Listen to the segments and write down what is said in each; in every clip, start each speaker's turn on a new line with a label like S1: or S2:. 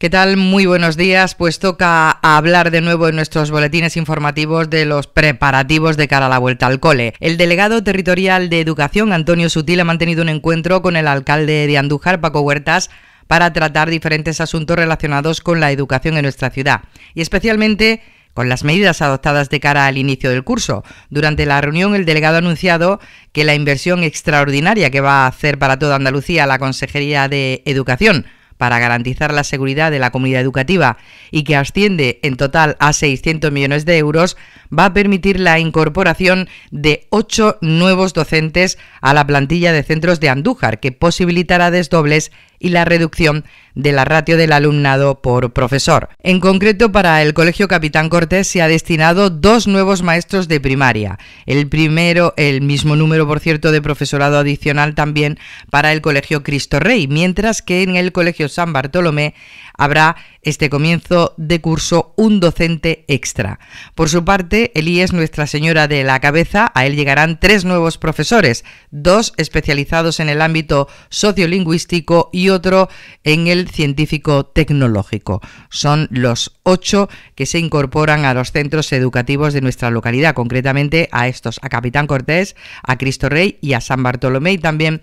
S1: ¿Qué tal? Muy buenos días. Pues toca hablar de nuevo en nuestros boletines informativos de los preparativos de cara a la vuelta al cole. El delegado territorial de Educación, Antonio Sutil, ha mantenido un encuentro con el alcalde de Andújar, Paco Huertas, para tratar diferentes asuntos relacionados con la educación en nuestra ciudad y especialmente con las medidas adoptadas de cara al inicio del curso. Durante la reunión, el delegado ha anunciado que la inversión extraordinaria que va a hacer para toda Andalucía la Consejería de Educación para garantizar la seguridad de la comunidad educativa y que asciende en total a 600 millones de euros, va a permitir la incorporación de ocho nuevos docentes a la plantilla de centros de Andújar, que posibilitará desdobles y la reducción de la ratio del alumnado por profesor. En concreto, para el Colegio Capitán Cortés se ha destinado dos nuevos maestros de primaria. El primero, el mismo número, por cierto, de profesorado adicional también para el Colegio Cristo Rey, mientras que en el Colegio San Bartolomé habrá este comienzo de curso un docente extra. Por su parte, el es Nuestra Señora de la Cabeza, a él llegarán tres nuevos profesores, dos especializados en el ámbito sociolingüístico y otro en el científico tecnológico. Son los ocho que se incorporan a los centros educativos de nuestra localidad, concretamente a estos, a Capitán Cortés, a Cristo Rey y a San Bartolomé y también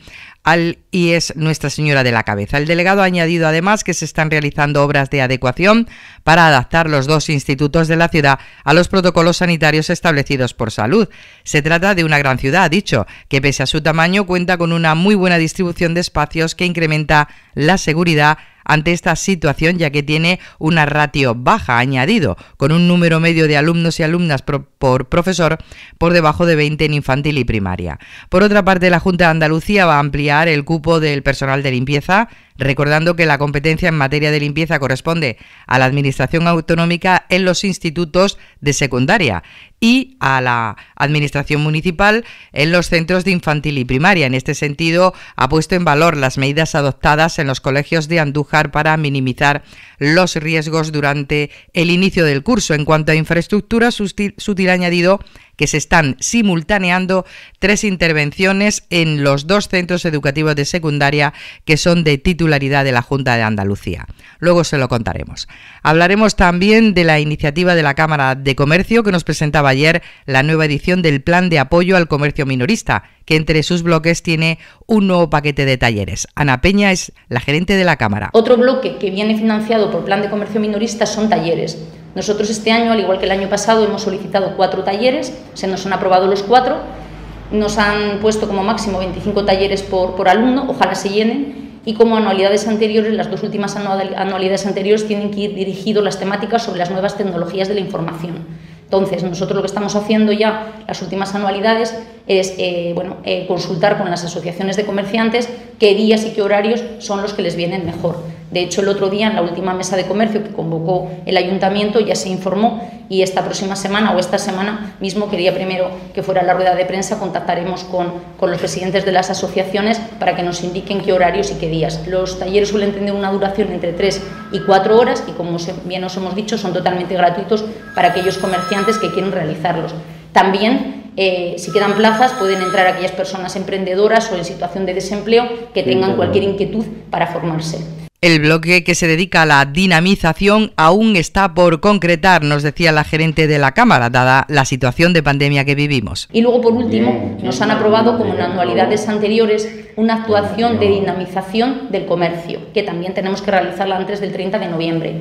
S1: y es Nuestra Señora de la Cabeza. El delegado ha añadido además que se están realizando obras de adecuación para adaptar los dos institutos de la ciudad a los protocolos sanitarios establecidos por salud. Se trata de una gran ciudad, ha dicho, que pese a su tamaño cuenta con una muy buena distribución de espacios que incrementa la seguridad ante esta situación ya que tiene una ratio baja añadido, con un número medio de alumnos y alumnas por profesor por debajo de 20 en infantil y primaria. Por otra parte, la Junta de Andalucía va a ampliar el cupo del personal de limpieza recordando que la competencia en materia de limpieza corresponde a la Administración Autonómica en los institutos de secundaria y a la Administración Municipal en los centros de infantil y primaria. En este sentido, ha puesto en valor las medidas adoptadas en los colegios de Andújar para minimizar los riesgos durante el inicio del curso. En cuanto a infraestructura, sutil, sutil añadido que se están simultaneando tres intervenciones en los dos centros educativos de secundaria que son de titularidad de la Junta de Andalucía. Luego se lo contaremos. Hablaremos también de la iniciativa de la Cámara de Comercio que nos presentaba ayer la nueva edición del Plan de Apoyo al Comercio Minorista, que entre sus bloques tiene un nuevo paquete de talleres. Ana Peña es la gerente de la Cámara.
S2: Otro bloque que viene financiado por Plan de Comercio Minorista son talleres nosotros este año, al igual que el año pasado, hemos solicitado cuatro talleres, se nos han aprobado los cuatro, nos han puesto como máximo 25 talleres por, alumno, ojalá se llenen, y como anualidades anteriores, las dos últimas anualidades anteriores tienen que ir dirigidas las temáticas sobre las nuevas tecnologías de la información. Entonces, nosotros lo que estamos haciendo ya las últimas anualidades es eh, bueno, eh, consultar con las asociaciones de comerciantes qué días y qué horarios son los que les vienen mejor. De hecho, el otro día en la última mesa de comercio que convocó el ayuntamiento ya se informó y esta próxima semana o esta semana mismo quería primero que fuera la rueda de prensa, contactaremos con, los presidentes de las asociaciones para que nos indiquen qué horarios y qué días. Los talleres suelen tener una duración entre tres y cuatro horas y como bien os hemos dicho son totalmente gratuitos para aquellos comerciantes que quieren realizarlos. También eh, si quedan plazas, pueden entrar aquellas personas emprendedoras o en situación de desempleo que tengan cualquier inquietud para formarse.
S1: El bloque que se dedica a la dinamización aún está por concretar, nos decía la gerente de la Cámara, dada la situación de pandemia que vivimos.
S2: Y luego, por último, nos han aprobado, como en anualidades anteriores, una actuación de dinamización del comercio, que también tenemos que realizarla antes del 30 de noviembre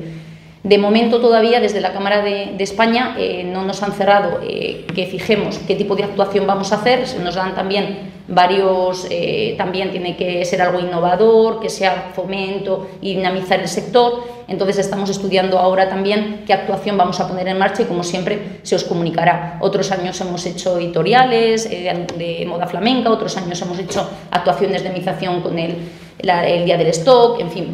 S2: de momento todavía desde la Cámara de, España eh, no nos han cerrado eh, que fijemos qué tipo de actuación vamos a hacer, se nos dan también varios, eh, también tiene que ser algo innovador, que sea fomento y dinamizar el sector, entonces estamos estudiando ahora también qué actuación vamos a poner en marcha y como siempre se os comunicará. Otros años hemos hecho editoriales de moda flamenca, otros años hemos hecho actuaciones de iniciación con el, el Día del Stock, en fin,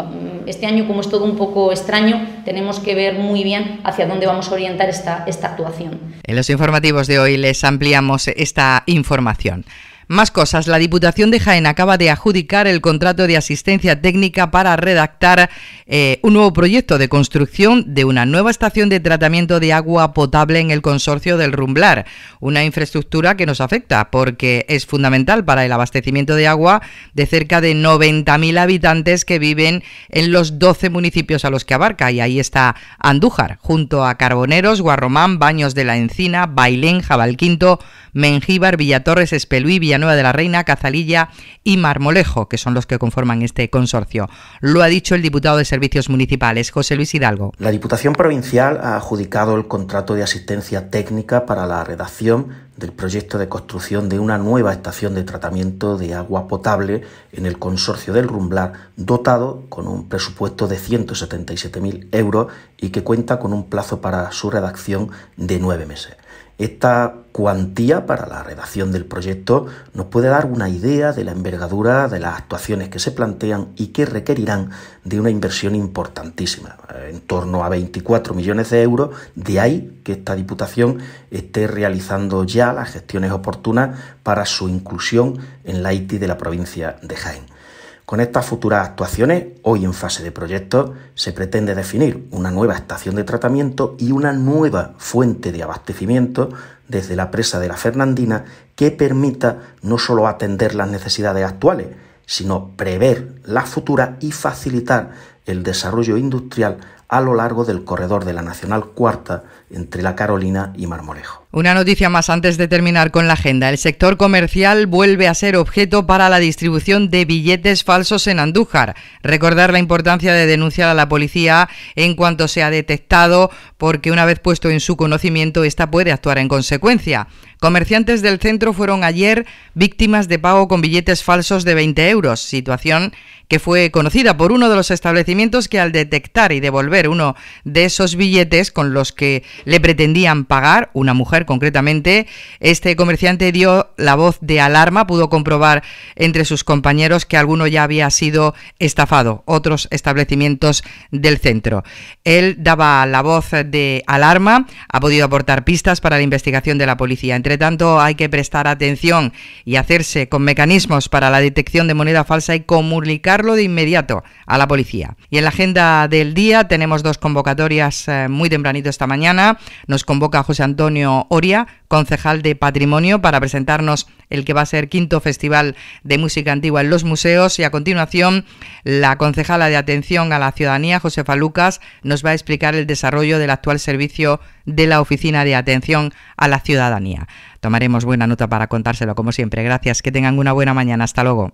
S2: este año, como es todo un poco extraño, tenemos que ver muy bien hacia dónde vamos a orientar esta, esta actuación.
S1: En los informativos de hoy les ampliamos esta información. Más cosas. La Diputación de Jaén acaba de adjudicar el contrato de asistencia técnica para redactar eh, un nuevo proyecto de construcción de una nueva estación de tratamiento de agua potable en el consorcio del Rumblar. Una infraestructura que nos afecta porque es fundamental para el abastecimiento de agua de cerca de 90.000 habitantes que viven en los 12 municipios a los que abarca. Y ahí está Andújar, junto a Carboneros, Guarromán, Baños de la Encina, Bailén, Jabalquinto, Mengíbar, Villatorres, Espeluí, de la Reina, Cazalilla y Marmolejo, que son los que conforman este consorcio. Lo ha dicho el diputado de Servicios Municipales, José Luis Hidalgo.
S3: La Diputación Provincial ha adjudicado el contrato de asistencia técnica para la redacción del proyecto de construcción de una nueva estación de tratamiento de agua potable en el consorcio del Rumblar, dotado con un presupuesto de 177.000 euros y que cuenta con un plazo para su redacción de nueve meses. Esta cuantía para la redacción del proyecto nos puede dar una idea de la envergadura de las actuaciones que se plantean y que requerirán de una inversión importantísima, eh, en torno a 24 millones de euros, de ahí que esta Diputación esté realizando ya las gestiones oportunas para su inclusión en la Haití de la provincia de Jaén. Con estas futuras actuaciones, hoy en fase de proyecto, se pretende definir una nueva estación de tratamiento y una nueva fuente de abastecimiento desde la presa de la Fernandina que permita no solo atender las necesidades actuales, sino prever las futuras y facilitar el desarrollo industrial a lo largo del corredor de la Nacional Cuarta entre La Carolina y Marmolejo.
S1: Una noticia más antes de terminar con la agenda. El sector comercial vuelve a ser objeto para la distribución de billetes falsos en Andújar. Recordar la importancia de denunciar a la policía en cuanto sea detectado, porque una vez puesto en su conocimiento, ésta puede actuar en consecuencia. Comerciantes del centro fueron ayer víctimas de pago con billetes falsos de 20 euros, situación que fue conocida por uno de los establecimientos que al detectar y devolver uno de esos billetes con los que le pretendían pagar, una mujer concretamente. Este comerciante dio la voz de alarma, pudo comprobar entre sus compañeros que alguno ya había sido estafado, otros establecimientos del centro. Él daba la voz de alarma, ha podido aportar pistas para la investigación de la policía. Entre tanto, hay que prestar atención y hacerse con mecanismos para la detección de moneda falsa y comunicarlo de inmediato a la policía. Y en la agenda del día tenemos dos convocatorias eh, muy tempranito esta mañana. Nos convoca José Antonio Oria, concejal de Patrimonio, para presentarnos el que va a ser quinto Festival de Música Antigua en los Museos. Y a continuación, la concejala de Atención a la Ciudadanía, Josefa Lucas, nos va a explicar el desarrollo del actual servicio de la Oficina de Atención a la Ciudadanía. Tomaremos buena nota para contárselo, como siempre. Gracias, que tengan una buena mañana. Hasta luego.